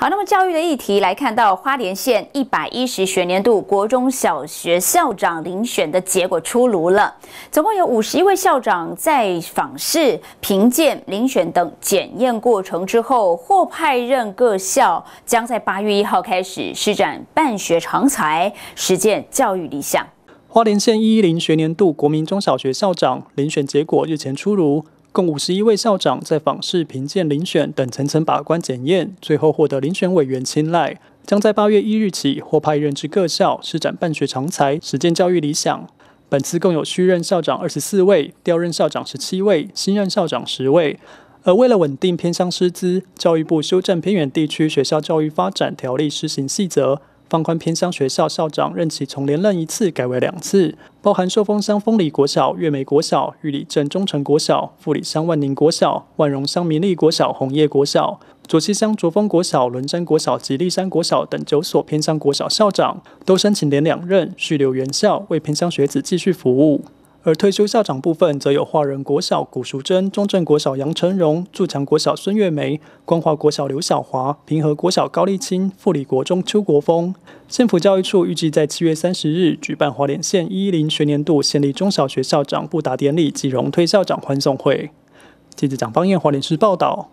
好，那么教育的议题来看到花莲县一百一十学年度国中小学校长遴选的结果出炉了，总共有五十一位校长在访视、评鉴、遴选等检验过程之后获派任各校，将在八月一号开始施展办学常才，实践教育理想。花莲县一一零学年度国民中小学校长遴选结果日前出炉。共五十一位校长在访视、评鉴、遴选等层层把关检验，最后获得遴选委员青睐，将在八月一日起获派任至各校，施展办学长才，实践教育理想。本次共有续任校长二十四位，调任校长十七位，新任校长十位。而为了稳定偏乡师资，教育部修正偏远地区学校教育发展条例施行细则。放宽偏乡学校校长任期，从连任一次改为两次，包含寿丰乡丰里国小、月美国小、玉里镇中城国小、富里乡万宁国小、万荣乡民立国小、红叶国小、左溪乡卓峰国小、伦山国小吉利山国小等九所偏乡国小校长，都申请连两任续留原校，为偏乡学子继续服务。而退休校长部分，则有华人国小古淑珍、中正国小杨成荣、筑强国小孙月梅、光华国小刘晓华、平和国小高丽青、富里国中邱国峰。县府教育处预计在七月三十日举办华联县一一零学年度县立中小学校长布达典礼暨荣推校长欢送会。记者张方燕华联市报道。